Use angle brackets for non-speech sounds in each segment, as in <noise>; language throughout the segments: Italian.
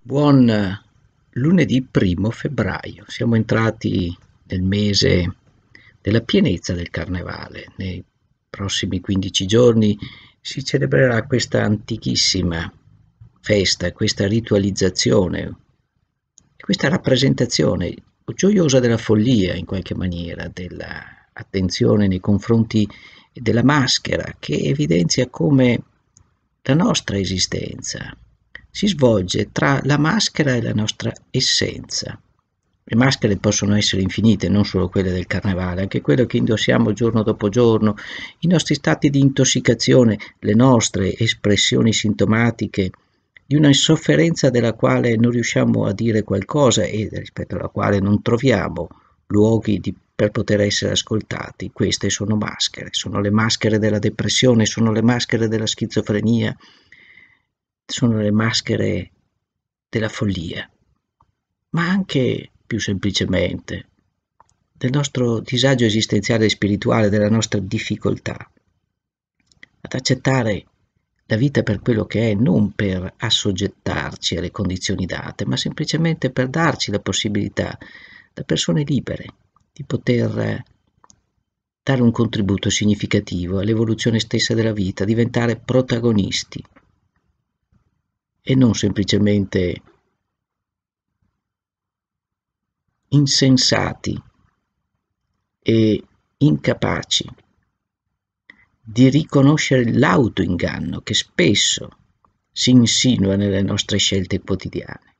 Buon eh, lunedì primo febbraio. Siamo entrati nel mese della pienezza del carnevale. Nei prossimi 15 giorni si celebrerà questa antichissima festa, questa ritualizzazione, questa rappresentazione gioiosa della follia in qualche maniera, dell'attenzione nei confronti della maschera che evidenzia come la nostra esistenza si svolge tra la maschera e la nostra essenza. Le maschere possono essere infinite, non solo quelle del carnevale, anche quelle che indossiamo giorno dopo giorno, i nostri stati di intossicazione, le nostre espressioni sintomatiche di una sofferenza della quale non riusciamo a dire qualcosa e rispetto alla quale non troviamo luoghi di, per poter essere ascoltati. Queste sono maschere, sono le maschere della depressione, sono le maschere della schizofrenia, sono le maschere della follia, ma anche più semplicemente del nostro disagio esistenziale e spirituale, della nostra difficoltà ad accettare la vita per quello che è, non per assoggettarci alle condizioni date, ma semplicemente per darci la possibilità, da persone libere, di poter dare un contributo significativo all'evoluzione stessa della vita, diventare protagonisti e non semplicemente insensati e incapaci di riconoscere l'autoinganno che spesso si insinua nelle nostre scelte quotidiane.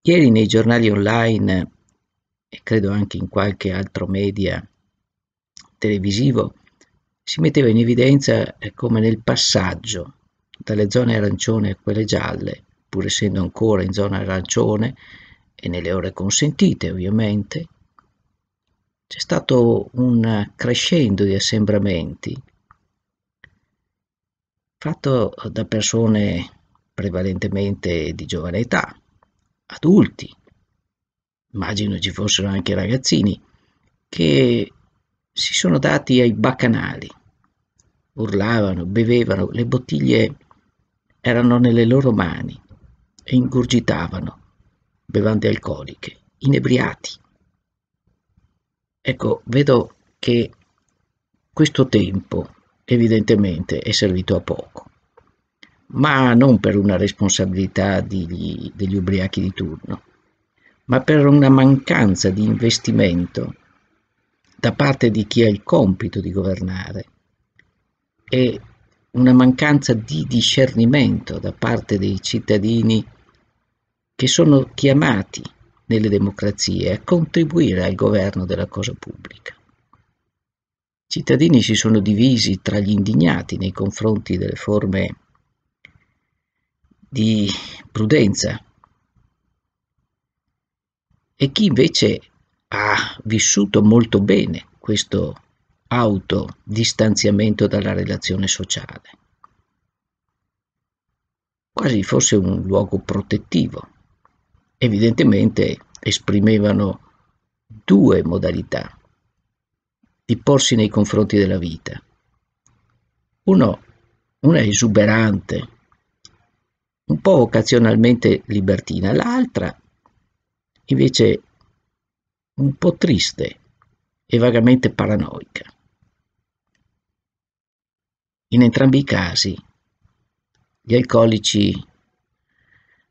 Ieri nei giornali online e credo anche in qualche altro media televisivo si metteva in evidenza eh, come nel passaggio dalle zone arancione a quelle gialle, pur essendo ancora in zona arancione e nelle ore consentite ovviamente, c'è stato un crescendo di assembramenti fatto da persone prevalentemente di giovane età, adulti, immagino ci fossero anche ragazzini, che si sono dati ai baccanali, urlavano, bevevano le bottiglie erano nelle loro mani e ingurgitavano bevande alcoliche, inebriati. Ecco, vedo che questo tempo evidentemente è servito a poco, ma non per una responsabilità di, degli ubriachi di turno, ma per una mancanza di investimento da parte di chi ha il compito di governare e una mancanza di discernimento da parte dei cittadini che sono chiamati nelle democrazie a contribuire al governo della cosa pubblica. I cittadini si sono divisi tra gli indignati nei confronti delle forme di prudenza e chi invece ha vissuto molto bene questo autodistanziamento dalla relazione sociale, quasi fosse un luogo protettivo. Evidentemente esprimevano due modalità di porsi nei confronti della vita. Uno, una esuberante, un po' occasionalmente libertina, l'altra invece un po' triste e vagamente paranoica. In entrambi i casi gli alcolici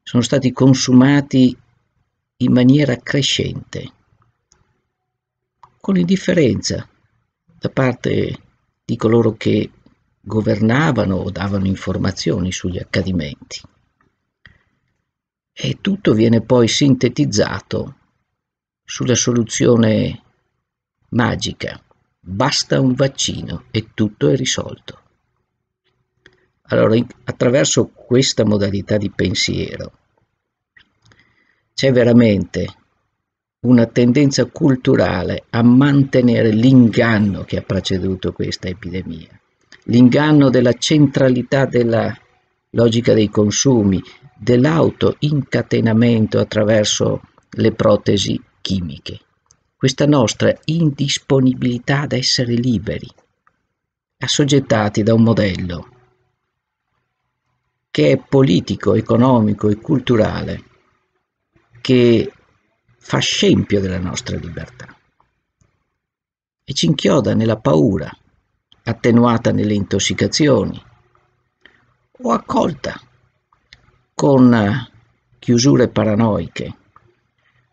sono stati consumati in maniera crescente, con indifferenza da parte di coloro che governavano o davano informazioni sugli accadimenti. E tutto viene poi sintetizzato sulla soluzione magica. Basta un vaccino e tutto è risolto. Allora, attraverso questa modalità di pensiero c'è veramente una tendenza culturale a mantenere l'inganno che ha preceduto questa epidemia, l'inganno della centralità della logica dei consumi, dell'auto-incatenamento attraverso le protesi chimiche, questa nostra indisponibilità ad essere liberi, assoggettati da un modello che è politico, economico e culturale, che fa scempio della nostra libertà e ci inchioda nella paura, attenuata nelle intossicazioni o accolta con chiusure paranoiche,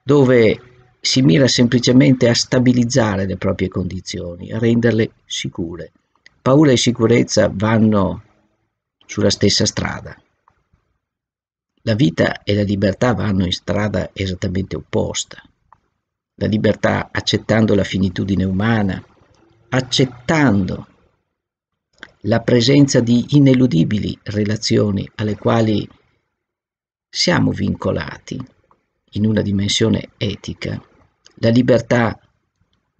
dove si mira semplicemente a stabilizzare le proprie condizioni, a renderle sicure. Paura e sicurezza vanno sulla stessa strada. La vita e la libertà vanno in strada esattamente opposta. La libertà accettando la finitudine umana, accettando la presenza di ineludibili relazioni alle quali siamo vincolati in una dimensione etica, la libertà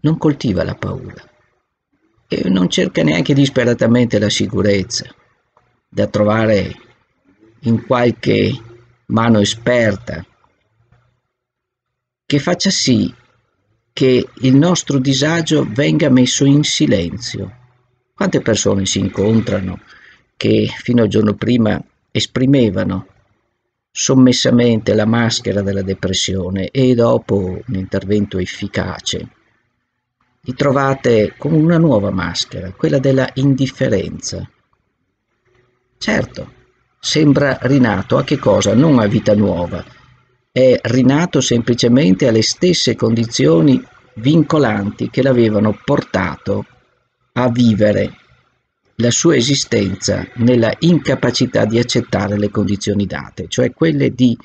non coltiva la paura e non cerca neanche disperatamente la sicurezza da trovare in qualche mano esperta che faccia sì che il nostro disagio venga messo in silenzio. Quante persone si incontrano che fino al giorno prima esprimevano sommessamente la maschera della depressione e dopo un intervento efficace li trovate con una nuova maschera, quella della indifferenza, Certo, sembra rinato a che cosa? Non a vita nuova. È rinato semplicemente alle stesse condizioni vincolanti che l'avevano portato a vivere la sua esistenza nella incapacità di accettare le condizioni date, cioè quelle di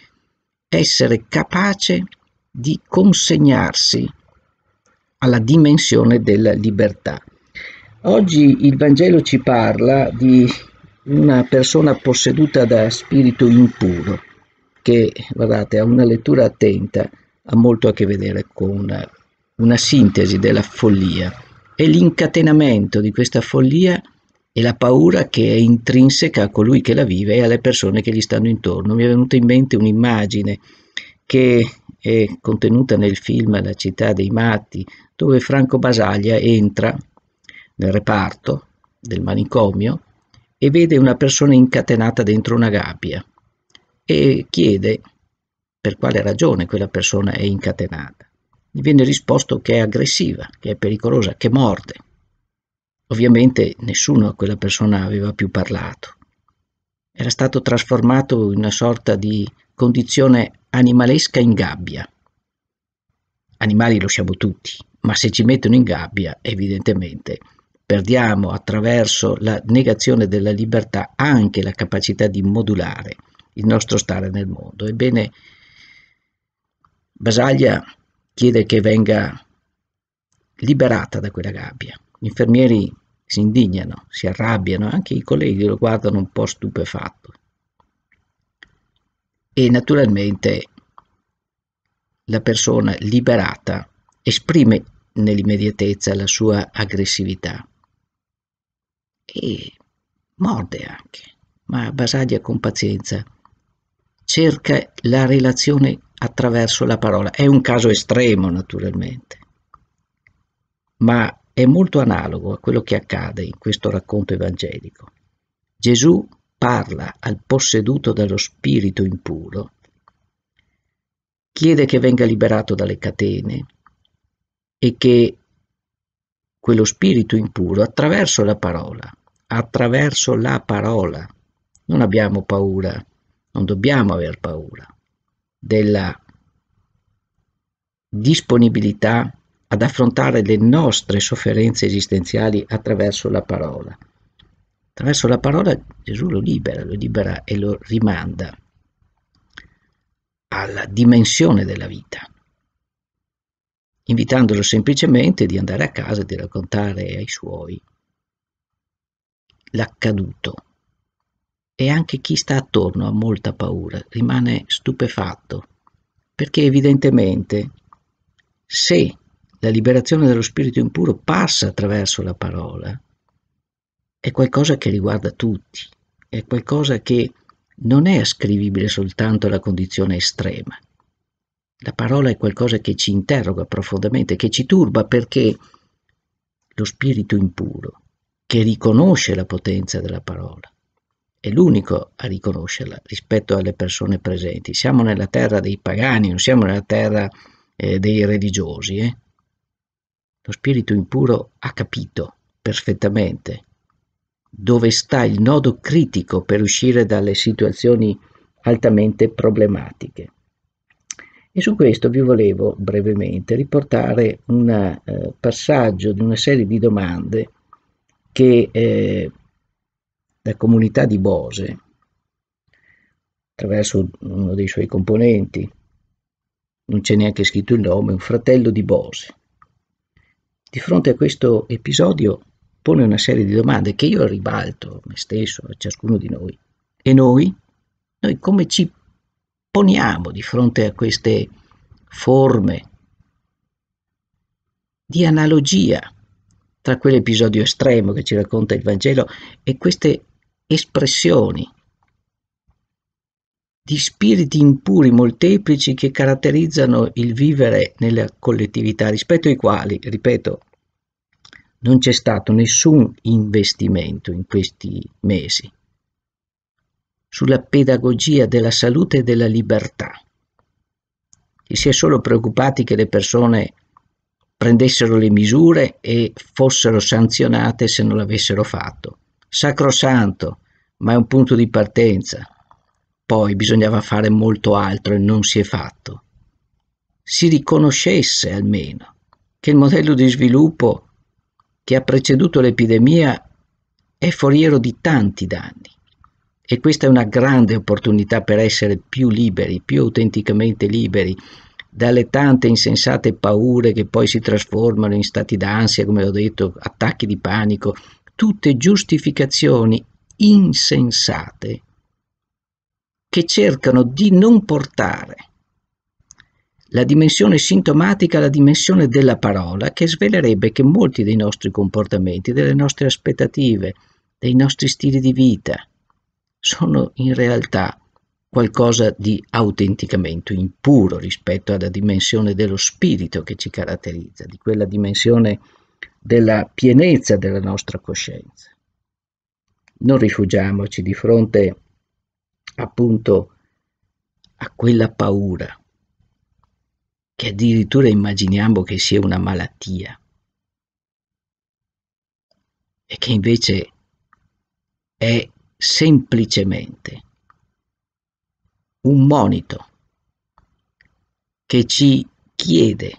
essere capace di consegnarsi alla dimensione della libertà. Oggi il Vangelo ci parla di una persona posseduta da spirito impuro, che guardate, a una lettura attenta ha molto a che vedere con una, una sintesi della follia e l'incatenamento di questa follia e la paura che è intrinseca a colui che la vive e alle persone che gli stanno intorno. Mi è venuta in mente un'immagine che è contenuta nel film La città dei matti, dove Franco Basaglia entra nel reparto del manicomio e vede una persona incatenata dentro una gabbia e chiede per quale ragione quella persona è incatenata. Gli viene risposto che è aggressiva, che è pericolosa, che morde. Ovviamente nessuno a quella persona aveva più parlato. Era stato trasformato in una sorta di condizione animalesca in gabbia. Animali lo siamo tutti, ma se ci mettono in gabbia, evidentemente perdiamo attraverso la negazione della libertà anche la capacità di modulare il nostro stare nel mondo. Ebbene, Basaglia chiede che venga liberata da quella gabbia. Gli infermieri si indignano, si arrabbiano, anche i colleghi lo guardano un po' stupefatto. E naturalmente la persona liberata esprime nell'immediatezza la sua aggressività e morde anche, ma basaglia con pazienza. Cerca la relazione attraverso la parola. È un caso estremo, naturalmente, ma è molto analogo a quello che accade in questo racconto evangelico. Gesù parla al posseduto dallo spirito impuro, chiede che venga liberato dalle catene e che quello spirito impuro attraverso la parola, attraverso la parola. Non abbiamo paura, non dobbiamo aver paura della disponibilità ad affrontare le nostre sofferenze esistenziali attraverso la parola. Attraverso la parola Gesù lo libera, lo libera e lo rimanda alla dimensione della vita invitandolo semplicemente di andare a casa e di raccontare ai suoi l'accaduto. E anche chi sta attorno ha molta paura, rimane stupefatto, perché evidentemente se la liberazione dello spirito impuro passa attraverso la parola, è qualcosa che riguarda tutti, è qualcosa che non è ascrivibile soltanto alla condizione estrema, la parola è qualcosa che ci interroga profondamente, che ci turba perché lo spirito impuro, che riconosce la potenza della parola, è l'unico a riconoscerla rispetto alle persone presenti. Siamo nella terra dei pagani, non siamo nella terra eh, dei religiosi. Eh? Lo spirito impuro ha capito perfettamente dove sta il nodo critico per uscire dalle situazioni altamente problematiche. E su questo vi volevo brevemente riportare un eh, passaggio di una serie di domande che eh, la comunità di Bose, attraverso uno dei suoi componenti, non c'è neanche scritto il nome, un fratello di Bose, di fronte a questo episodio pone una serie di domande che io ribalto a me stesso, a ciascuno di noi. E noi? Noi come ci poniamo di fronte a queste forme di analogia tra quell'episodio estremo che ci racconta il Vangelo e queste espressioni di spiriti impuri molteplici che caratterizzano il vivere nella collettività, rispetto ai quali, ripeto, non c'è stato nessun investimento in questi mesi sulla pedagogia della salute e della libertà. Ci si è solo preoccupati che le persone prendessero le misure e fossero sanzionate se non l'avessero fatto. Sacrosanto, ma è un punto di partenza. Poi bisognava fare molto altro e non si è fatto. Si riconoscesse almeno che il modello di sviluppo che ha preceduto l'epidemia è foriero di tanti danni e questa è una grande opportunità per essere più liberi, più autenticamente liberi dalle tante insensate paure che poi si trasformano in stati d'ansia, come ho detto, attacchi di panico, tutte giustificazioni insensate che cercano di non portare la dimensione sintomatica alla dimensione della parola che svelerebbe che molti dei nostri comportamenti, delle nostre aspettative, dei nostri stili di vita, sono in realtà qualcosa di autenticamente impuro rispetto alla dimensione dello spirito che ci caratterizza, di quella dimensione della pienezza della nostra coscienza. Non rifugiamoci di fronte appunto a quella paura che addirittura immaginiamo che sia una malattia e che invece è semplicemente un monito che ci chiede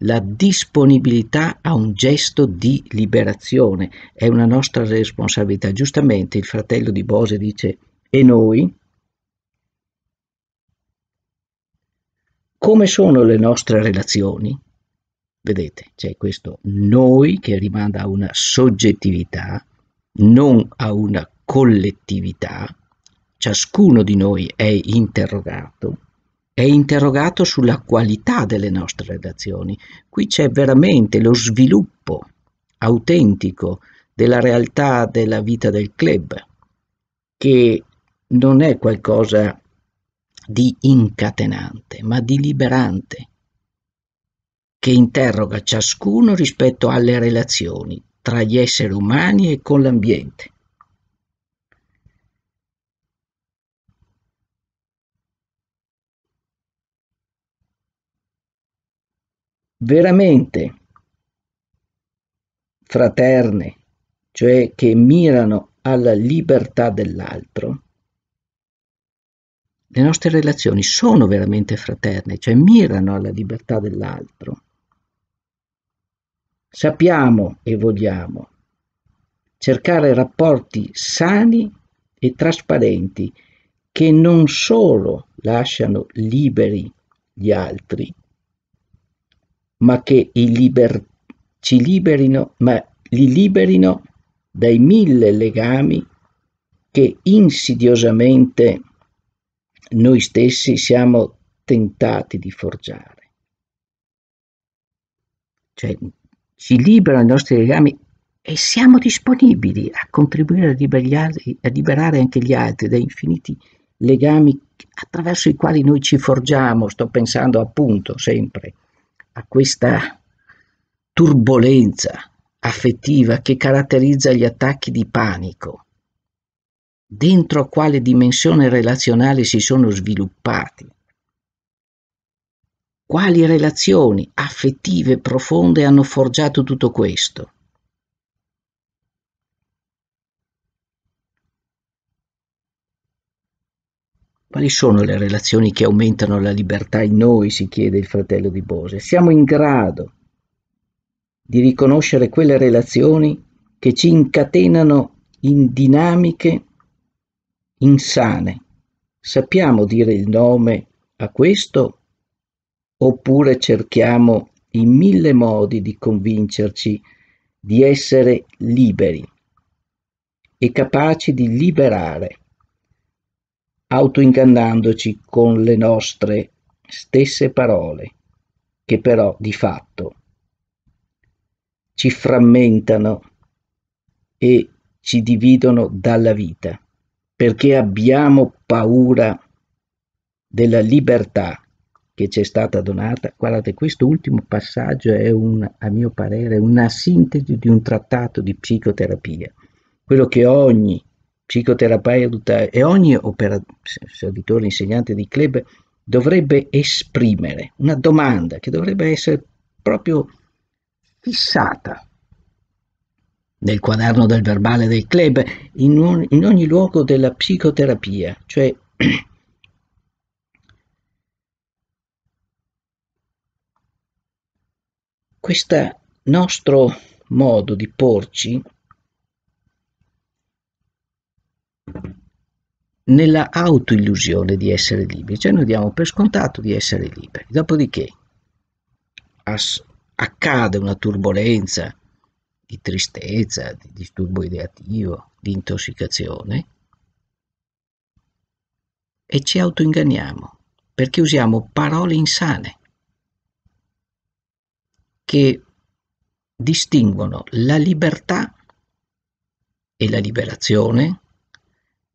la disponibilità a un gesto di liberazione, è una nostra responsabilità. Giustamente il fratello di Bose dice, e noi? Come sono le nostre relazioni? Vedete, c'è questo noi che rimanda a una soggettività, non a una collettività, ciascuno di noi è interrogato, è interrogato sulla qualità delle nostre relazioni. Qui c'è veramente lo sviluppo autentico della realtà della vita del club, che non è qualcosa di incatenante, ma di liberante, che interroga ciascuno rispetto alle relazioni tra gli esseri umani e con l'ambiente. veramente fraterne, cioè che mirano alla libertà dell'altro, le nostre relazioni sono veramente fraterne, cioè mirano alla libertà dell'altro. Sappiamo e vogliamo cercare rapporti sani e trasparenti che non solo lasciano liberi gli altri, ma che liber, ci liberino, ma li liberino dai mille legami che insidiosamente noi stessi siamo tentati di forgiare. Cioè, ci liberano i nostri legami e siamo disponibili a contribuire a, a liberare anche gli altri da infiniti legami attraverso i quali noi ci forgiamo, sto pensando appunto sempre a questa turbolenza affettiva che caratterizza gli attacchi di panico, dentro quale dimensione relazionale si sono sviluppati, quali relazioni affettive profonde hanno forgiato tutto questo. Quali sono le relazioni che aumentano la libertà in noi, si chiede il fratello di Bose. Siamo in grado di riconoscere quelle relazioni che ci incatenano in dinamiche insane. Sappiamo dire il nome a questo oppure cerchiamo in mille modi di convincerci di essere liberi e capaci di liberare autoingannandoci con le nostre stesse parole, che però di fatto ci frammentano e ci dividono dalla vita, perché abbiamo paura della libertà che ci è stata donata. Guardate, questo ultimo passaggio è, un, a mio parere, una sintesi di un trattato di psicoterapia. Quello che ogni psicoterapeuta e ogni servitore insegnante di club dovrebbe esprimere una domanda che dovrebbe essere proprio fissata nel quaderno del verbale del club, in, un, in ogni luogo della psicoterapia, cioè <clears throat> questo nostro modo di porci nella autoillusione di essere liberi, cioè noi diamo per scontato di essere liberi, dopodiché as- accade una turbolenza di tristezza, di disturbo ideativo, di intossicazione e ci autoinganniamo perché usiamo parole insane che distinguono la libertà e la liberazione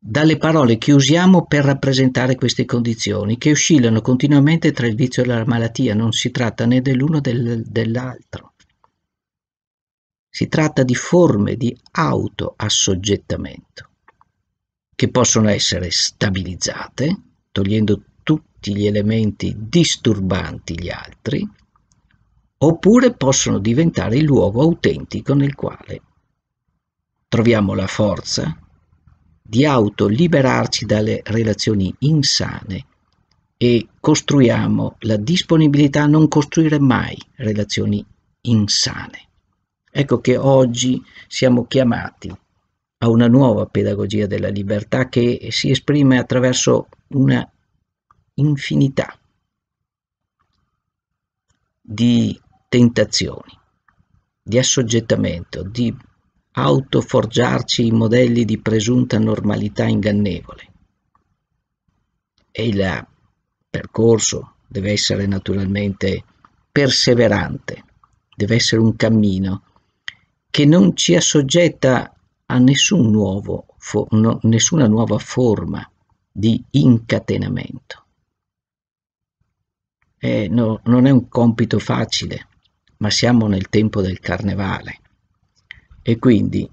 dalle parole che usiamo per rappresentare queste condizioni, che oscillano continuamente tra il vizio e la malattia, non si tratta né dell'uno né dell'altro. Si tratta di forme di autoassoggettamento, che possono essere stabilizzate, togliendo tutti gli elementi disturbanti gli altri, oppure possono diventare il luogo autentico nel quale troviamo la forza, di auto-liberarci dalle relazioni insane e costruiamo la disponibilità a non costruire mai relazioni insane. Ecco che oggi siamo chiamati a una nuova pedagogia della libertà che si esprime attraverso una infinità di tentazioni, di assoggettamento, di autoforgiarci i modelli di presunta normalità ingannevole. E il percorso deve essere naturalmente perseverante, deve essere un cammino che non ci assoggetta a nessun nuovo, no, nessuna nuova forma di incatenamento. Eh, no, non è un compito facile, ma siamo nel tempo del carnevale e quindi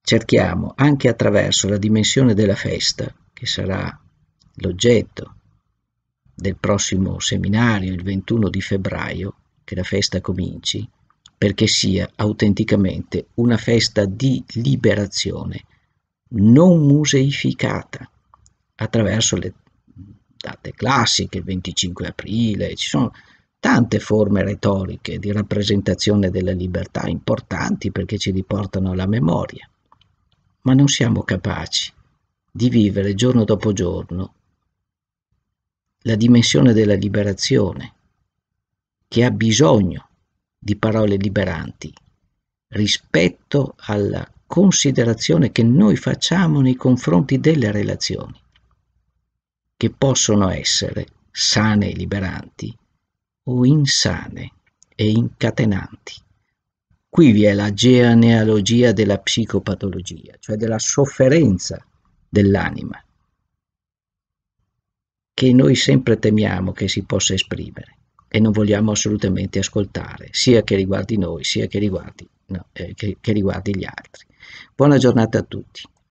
cerchiamo anche attraverso la dimensione della festa, che sarà l'oggetto del prossimo seminario il 21 di febbraio, che la festa cominci, perché sia autenticamente una festa di liberazione, non museificata, attraverso le date classiche, il 25 aprile, ci sono tante forme retoriche di rappresentazione della libertà importanti perché ci riportano alla memoria, ma non siamo capaci di vivere giorno dopo giorno la dimensione della liberazione che ha bisogno di parole liberanti rispetto alla considerazione che noi facciamo nei confronti delle relazioni, che possono essere sane e liberanti o insane e incatenanti. Qui vi è la genealogia della psicopatologia, cioè della sofferenza dell'anima, che noi sempre temiamo che si possa esprimere e non vogliamo assolutamente ascoltare, sia che riguardi noi, sia che riguardi, no, eh, che, che riguardi gli altri. Buona giornata a tutti.